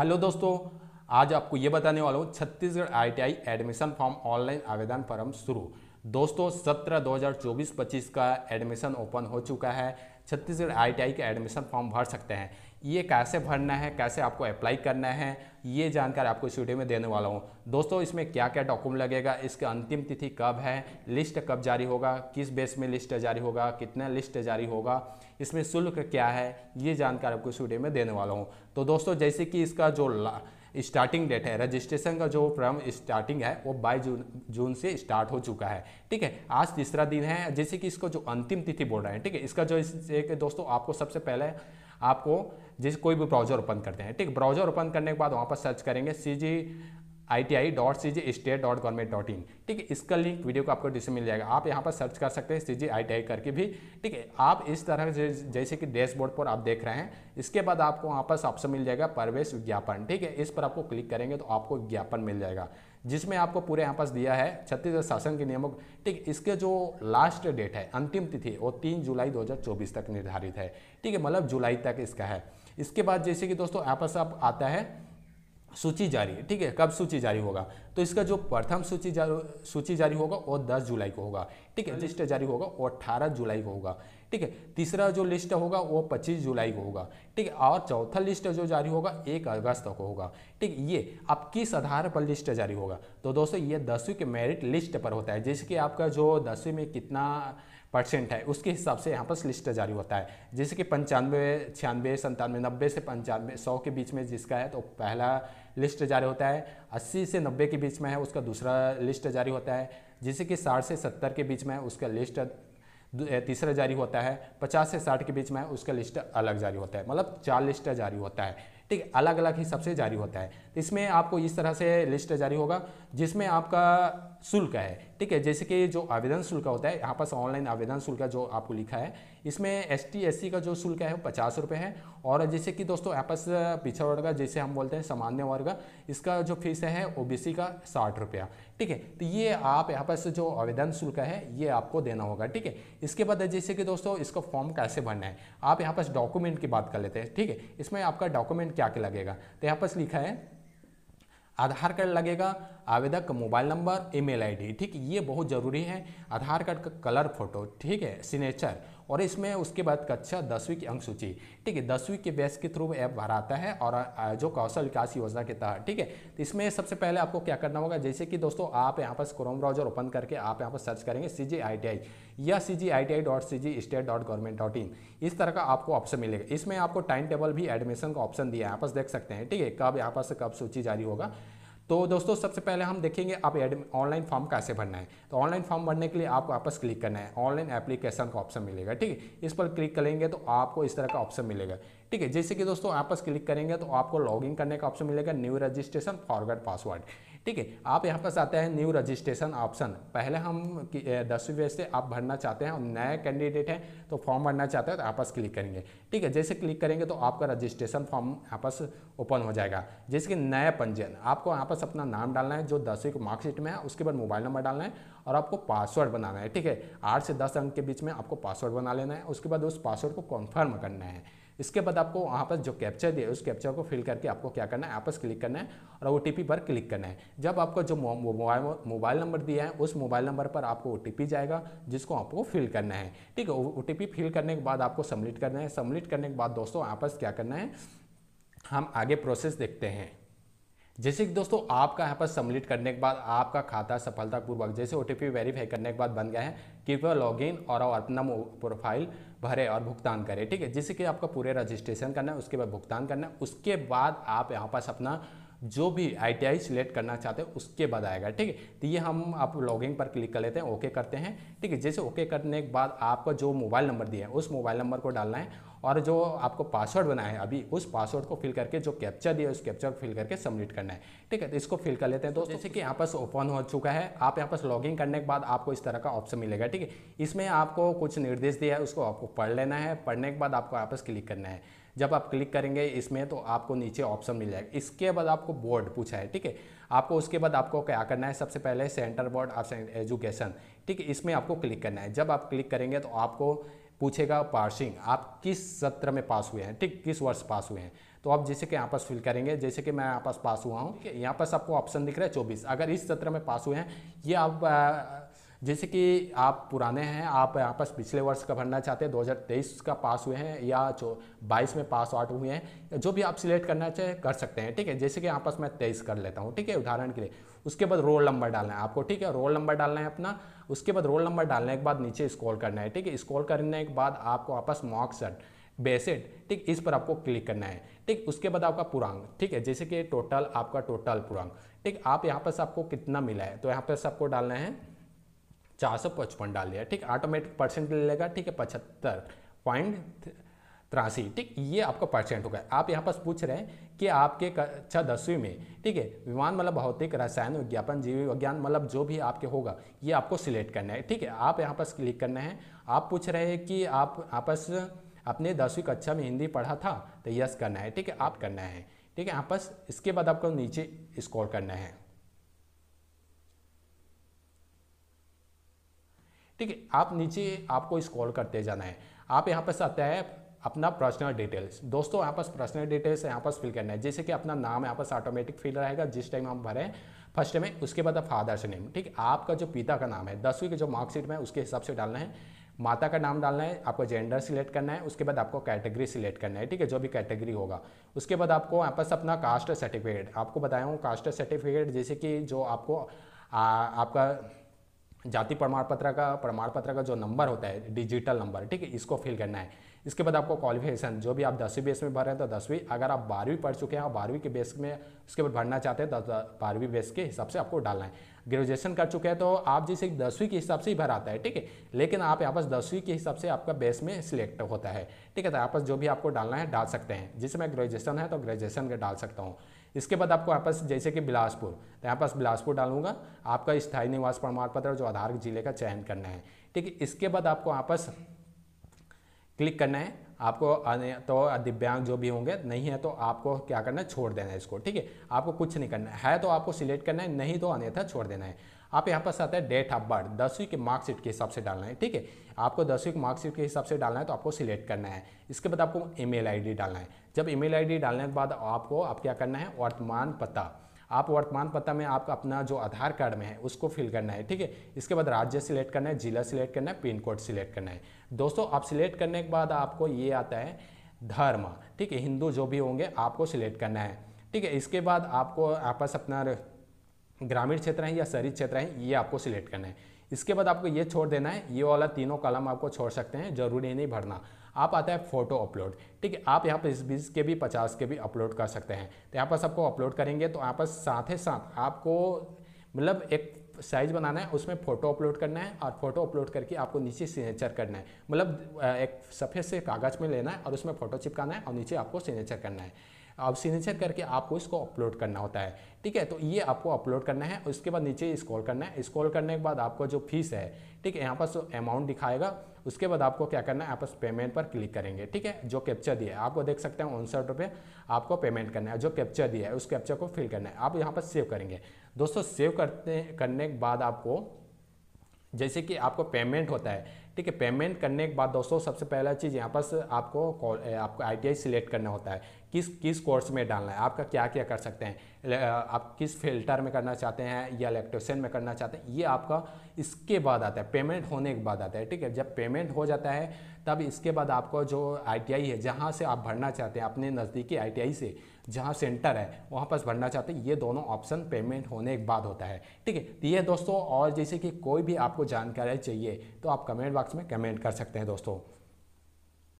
hello दोस्तों आज आपको ये बताने वाला हूँ Chhattisgarh ITI admission form online आवेदन फॉर्म शुरू दोस्तों सत्रह 2024-25 का एडमिशन ओपन हो चुका है छत्तीसगढ़ आईटीआई का एडमिशन फॉर्म भर सकते हैं ये कैसे भरना है कैसे आपको अप्लाई करना है ये जानकारी आपको इस वीडियो में देने वाला हूँ दोस्तों इसमें क्या क्या डॉक्यूमेंट लगेगा इसका अंतिम तिथि कब है लिस्ट कब जारी होगा किस बेस में लिस्ट जारी होगा कितना लिस्ट जारी होगा इसमें शुल्क क्या है ये जानकारी आपको इस वीडियो में देने वाला हूँ तो दोस्तों जैसे कि इसका जो स्टार्टिंग डेट है रजिस्ट्रेशन का जो प्रोग्राम स्टार्टिंग है वो बाईस जून जून से स्टार्ट हो चुका है ठीक है आज तीसरा दिन है जैसे कि इसको जो अंतिम तिथि बोल रहे हैं ठीक है इसका जो एक दोस्तों आपको सबसे पहले आपको जिस कोई भी ब्राउजर ओपन करते हैं ठीक ब्राउजर ओपन करने के बाद वहाँ पर सर्च करेंगे C G I T I dot C G state dot government dot in ठीक है इसका लिंक वीडियो को आपको डिस्प्ले मिल जाएगा आप यहाँ पर सर्च कर सकते हैं सी जी आई टी आई करके भी ठीक है आप इस तरह से जैसे कि डैशबोर्ड पर आप देख रहे हैं इसके बाद आपको वहाँ पर ऑप्शन मिल जाएगा प्रवेश विज्ञापन ठीक है इस पर आपको क्लिक करेंगे तो आपको विज्ञापन मिल जाएगा जिसमें आपको पूरे यहाँ पास दिया है छत्तीसगढ़ शासन के नियमों ठीक इसके जो लास्ट डेट है अंतिम तिथि वो तीन जुलाई 2024 तक निर्धारित है ठीक है मतलब जुलाई तक इसका है इसके बाद जैसे कि दोस्तों यहाँ पास आप आता है सूची जारी ठीक है कब सूची जारी होगा तो इसका जो प्रथम सूची जारी सूची जारी होगा वो 10 जुलाई को होगा ठीक है रजिस्टर जारी होगा वो 18 जुलाई को होगा ठीक है तीसरा जो लिस्ट होगा वो 25 जुलाई को होगा ठीक है और चौथा लिस्ट जो जारी होगा एक अगस्त को होगा ठीक ये आप किस आधार पर लिस्ट जारी होगा तो दोस्तों ये दसवीं के मेरिट लिस्ट पर होता है जैसे कि आपका जो दसवीं में कितना परसेंट है उसके हिसाब से यहाँ पर लिस्ट जारी होता है जैसे कि पंचानवे छियानवे संतानवे नब्बे से पंचानवे सौ के बीच में जिसका है तो पहला लिस्ट जारी होता है अस्सी से नब्बे के बीच में है उसका दूसरा लिस्ट जारी होता है जैसे कि साठ से सत्तर के बीच में है उसका लिस्ट तीसरा जारी होता है पचास से साठ के बीच में उसका लिस्ट अलग जारी होता है मतलब चार लिस्ट जारी होता है ठीक है अलग अलग ही सबसे जारी होता है तो इसमें आपको इस तरह से लिस्ट जारी होगा जिसमें आपका शुल्क है ठीक है जैसे कि जो आवेदन शुल्क होता है यहाँ पास ऑनलाइन आवेदन शुल्क जो आपको लिखा है इसमें एस टी का जो शुल्क है वो पचास रुपये है और जैसे कि दोस्तों आपस पिछड़ा वर्ग जैसे हम बोलते हैं सामान्य वर्ग इसका जो फीस है ओ का साठ रुपया ठीक है तो ये आप यहाँ पर जो आवेदन शुल्क है ये आपको देना होगा ठीक है इसके बाद जैसे कि दोस्तों इसका फॉर्म कैसे भरना है आप यहाँ पर डॉक्यूमेंट की बात कर लेते हैं ठीक है इसमें आपका डॉक्यूमेंट क्या क्या लगेगा तो यहाँ पर लिखा है आधार कार्ड लगेगा आवेदक का मोबाइल नंबर ईमेल आईडी ठीक ये बहुत ज़रूरी है आधार कार्ड का कलर फोटो ठीक है सिग्नेचर और इसमें उसके बाद कक्षा दसवीं की अंक सूची ठीक है दसवीं के बेस के थ्रू ऐप भराता है और जो कौशल विकास योजना के तहत ठीक है तो इसमें सबसे पहले आपको क्या करना होगा जैसे कि दोस्तों आप यहाँ पर क्रोम ब्राउजर ओपन करके आप यहाँ पर सर्च करेंगे C G I T I या C G I T I dot C G state dot government dot in इस तरह का आपको ऑप्शन मिलेगा इसमें आपको टाइम टेबल भी एडमिशन का ऑप्शन दिया है यहाँ देख सकते हैं ठीक है कब यहाँ पर कब सूची जारी होगा तो दोस्तों सबसे पहले हम देखेंगे आप ऑनलाइन फॉर्म कैसे भरना है तो ऑनलाइन फॉर्म भरने के लिए आपको आपस क्लिक करना है ऑनलाइन एप्लीकेशन का ऑप्शन मिलेगा ठीक है इस पर क्लिक करेंगे तो आपको इस तरह का ऑप्शन मिलेगा ठीक है जैसे कि दोस्तों आपस क्लिक करेंगे तो आपको लॉगिन करने का ऑप्शन मिलेगा न्यू रजिस्ट्रेशन फॉरवर्ड पासवर्ड ठीक है आप यहाँ पास आते हैं न्यू रजिस्ट्रेशन ऑप्शन पहले हम दसवीं बेस से आप भरना चाहते हैं और नया कैंडिडेट हैं तो फॉर्म भरना चाहते हैं तो आपस क्लिक करेंगे ठीक है जैसे क्लिक करेंगे तो आपका रजिस्ट्रेशन फॉर्म आपस ओपन हो जाएगा जैसे कि नया पंजीयन आपको यहाँ पास अपना नाम डालना है जो दसवीं की मार्कशीट में है उसके बाद मोबाइल नंबर डालना है और आपको पासवर्ड बनाना है ठीक है आठ से दस अंक के बीच में आपको पासवर्ड बना लेना है उसके बाद उस पासवर्ड को कन्फर्म करना है इसके बाद आपको वहाँ पर जो कैप्चर दिया है उस कैप्चर को फिल करके आपको क्या करना है आपस क्लिक करना है और ओ पर क्लिक करना है जब आपको जो मोबाइल नंबर दिया है उस मोबाइल नंबर पर आपको ओ जाएगा जिसको आपको फिल करना है ठीक है ओ फिल करने के बाद आपको सबमिट करना है सबमिट करने के बाद दोस्तों आपस क्या करना है हम आगे प्रोसेस देखते हैं जैसे कि दोस्तों आपका यहाँ पर सम्मिलिट करने के बाद आपका खाता सफलतापूर्वक जैसे ओ वेरीफाई करने के बाद बन गया है कृपया लॉगिन और अपना प्रोफाइल भरे और भुगतान करें ठीक है जैसे कि आपका पूरे रजिस्ट्रेशन करना है उसके बाद भुगतान करना है उसके बाद आप यहाँ पास अपना जो भी आई सिलेक्ट करना चाहते हैं उसके बाद आएगा ठीक है तो ये हम आप लॉगिंग पर क्लिक कर लेते हैं ओके करते हैं ठीक है जैसे ओके करने के बाद आपका जो मोबाइल नंबर दिया है उस मोबाइल नंबर को डालना है और जो आपको पासवर्ड बनाया है अभी उस पासवर्ड को फिल करके जो कैप्चर दिया उस कैप्चर को फिल करके सबमिट करना है ठीक है तो इसको फिल कर लेते हैं दोस्तों जैसे कि यहाँ पास ओपन हो चुका है आप यहाँ पास लॉगिन करने के बाद आपको इस तरह का ऑप्शन मिलेगा ठीक है इसमें आपको कुछ निर्देश दिया है उसको आपको पढ़ लेना है पढ़ने के बाद आपको यहाँ पास क्लिक करना है जब आप क्लिक करेंगे इसमें तो आपको नीचे ऑप्शन मिल जाएगा इसके बाद आपको बोर्ड पूछा है ठीक है आपको उसके बाद आपको क्या करना है सबसे पहले सेंटर बोर्ड ऑफ एजुकेशन ठीक है इसमें आपको क्लिक करना है जब आप क्लिक करेंगे तो आपको पूछेगा पार्सिंग आप किस सत्र में पास हुए हैं ठीक किस वर्ष पास हुए हैं तो आप जैसे कि यहाँ पास फिल करेंगे जैसे कि मैं यहाँ पास पास हुआ हूँ यहाँ पास आपको ऑप्शन दिख रहा है चौबीस अगर इस सत्र में पास हुए हैं ये आप जैसे कि आप पुराने हैं आप आपस पिछले वर्ष का भरना चाहते हैं 2023 का पास हुए हैं या जो 22 में पास आउट हुए हैं जो भी आप सिलेक्ट करना चाहे कर सकते हैं ठीक है जैसे कि आपस में तेईस कर लेता हूँ ठीक है उदाहरण के लिए उसके बाद रोल नंबर डालना है आपको ठीक है रोल नंबर डालना है अपना उसके बाद रोल नंबर डालने के बाद नीचे स्कॉल करना है ठीक है स्कॉल करने के बाद आपको आपस मार्क्स बेसिड ठीक इस पर आपको क्लिक करना है ठीक उसके बाद आपका पुरांग ठीक है जैसे कि टोटल आपका टोटल पुरांग ठीक आप यहाँ पर आपको कितना मिला है तो यहाँ पर आपको डालना है चार सौ पचपन डाल दिया ठीक ऑटोमेटिक परसेंट ले लेगा ठीक है पचहत्तर पॉइंट तिरासी ठीक ये आपका परसेंट होगा आप यहाँ पर पूछ रहे हैं कि आपके कक्षा दसवीं में ठीक है विमान मतलब भौतिक रसायन विज्ञापन जीव विज्ञान मतलब जो भी आपके होगा ये आपको सिलेक्ट करना है ठीक है आप यहाँ पर क्लिक करना है आप पूछ रहे हैं कि आप आपस अपने दसवीं कक्षा में हिंदी पढ़ा था तो यस करना है ठीक है आप करना है ठीक है यहाँ पर इसके बाद आपको नीचे स्कोर करना है ठीक है आप नीचे आपको स्क्रॉल करते जाना है आप यहाँ पर आता है अपना पर्सनल डिटेल्स दोस्तों यहाँ पास पर्सनल डिटेल्स यहाँ पास फिल करना है जैसे कि अपना नाम यहाँ पास ऑटोमेटिक फिल रहेगा जिस टाइम हम भरें फर्स्ट में उसके बाद फादर्स नेम ठीक आपका जो पिता का नाम है दसवीं के जो मार्कशीट में उसके हिसाब से डालना है माता का नाम डालना है आपको जेंडर सिलेक्ट करना है उसके बाद आपको कैटेगरी सिलेक्ट करना है ठीक है जो भी कैटेगरी होगा उसके बाद आपको यहाँ पास अपना कास्ट सर्टिफिकेट आपको बताया हूँ कास्ट सर्टिफिकेट जैसे कि जो आपको आ, आपका जाति प्रमाण पत्र का प्रमाण पत्र का जो नंबर होता है डिजिटल नंबर ठीक है इसको फिल करना है इसके बाद आपको क्वालिफिकेशन जो भी आप दसवीं बेस में भर रहे हैं तो दसवीं अगर आप बारहवीं पढ़ चुके हैं और बारहवीं के बेस में उसके बाद भरना चाहते हैं तो बारहवीं बेस के हिसाब से आपको डालना है ग्रेजुएशन कर चुके हैं तो आप जैसे दसवीं के हिसाब से ही भर आता है ठीक है लेकिन आप यहाँ पास दसवीं के हिसाब से आपका बेस में सिलेक्ट होता है ठीक है तो यहाँ पास जो भी आपको डालना है डाल सकते हैं जिसमें ग्रेजुएशन है तो ग्रेजुएशन डाल सकता हूँ इसके बाद आपको यहाँ पास जैसे कि बिलासपुर तो यहाँ पास बिलासपुर डालूंगा आपका स्थायी निवास प्रमाण पत्र जो आधार जिले का चयन करना है ठीक है इसके बाद आपको यहाँ पास क्लिक करना है आपको तो दिव्यांग जो भी होंगे नहीं है तो आपको क्या करना है छोड़ देना है इसको ठीक है आपको कुछ नहीं करना है तो आपको सिलेक्ट करना है नहीं तो अन्यथा छोड़ देना है आप यहाँ पास आता है डेट ऑफ बर्थ दसवीं के मार्कशीट के हिसाब से डालना है ठीक है आपको दसवीं के मार्कशीट के हिसाब से डालना है तो आपको सिलेक्ट करना है इसके बाद आपको ईमेल आईडी डालना है जब ईमेल आईडी डालने के बाद आपको आप क्या करना है वर्तमान पता आप वर्तमान पता में आपका अपना जो आधार कार्ड में है उसको फिल करना है ठीक है इसके बाद राज्य सिलेक्ट करना है जिला सिलेक्ट करना है पिन कोड सिलेक्ट करना है दोस्तों आप सिलेक्ट करने के बाद आपको ये आता है धर्म ठीक है हिंदू जो भी होंगे आपको सिलेक्ट करना है ठीक है इसके बाद आपको आपस अपना ग्रामीण क्षेत्र है या शहरी क्षेत्र है ये आपको सिलेक्ट करना है इसके बाद आपको ये छोड़ देना है ये वाला तीनों कलम आपको छोड़ सकते हैं जरूरी नहीं भरना आप आता है फोटो अपलोड ठीक है आप यहाँ पर इस बीस के भी पचास के भी अपलोड कर सकते हैं तो यहाँ पर सबको अपलोड करेंगे तो यहाँ पर साथ ही साथ आपको मतलब एक साइज बनाना है उसमें फ़ोटो अपलोड करना है और फोटो अपलोड करके आपको नीचे सिग्नेचर करना है मतलब एक सफ़ेद से कागज़ में लेना है और उसमें फ़ोटो चिपकाना है और नीचे आपको सिग्नेचर करना है आप सिग्नेचर करके आपको इसको अपलोड करना होता है ठीक है तो ये आपको अपलोड करना है उसके बाद नीचे स्कॉल करना है स्कॉल करने के बाद आपको जो फीस है ठीक है यहाँ पर अमाउंट दिखाएगा उसके बाद आपको क्या करना है आप पेमेंट पर क्लिक करेंगे ठीक है जो कैप्चर दिया है आपको देख सकते हैं उनसठ रुपये आपको पेमेंट करना है जो कैप्चर दिया है उस कैप्चर को फिल करना है आप यहाँ पर सेव करेंगे दोस्तों सेव करते करने के बाद आपको जैसे कि आपको पेमेंट होता है ठीक है पेमेंट करने के बाद दोस्तों सबसे पहला चीज़ यहाँ पर आपको आपको आई सिलेक्ट करना होता है किस किस कोर्स में डालना है आपका क्या क्या कर सकते हैं आप किस फिल्टर में करना चाहते हैं या इलेक्ट्रिशन में करना चाहते हैं ये आपका इसके बाद आता है पेमेंट होने के बाद आता है ठीक है जब पेमेंट हो जाता है तब इसके बाद आपको जो आईटीआई है जहाँ से आप भरना चाहते हैं अपने नज़दीकी आईटीआई से जहाँ सेंटर है वहाँ पर भरना चाहते हैं ये दोनों ऑप्शन पेमेंट होने के बाद होता है ठीक है तो ये दोस्तों और जैसे कि कोई भी आपको जानकारी चाहिए तो आप कमेंट बॉक्स में कमेंट कर सकते हैं दोस्तों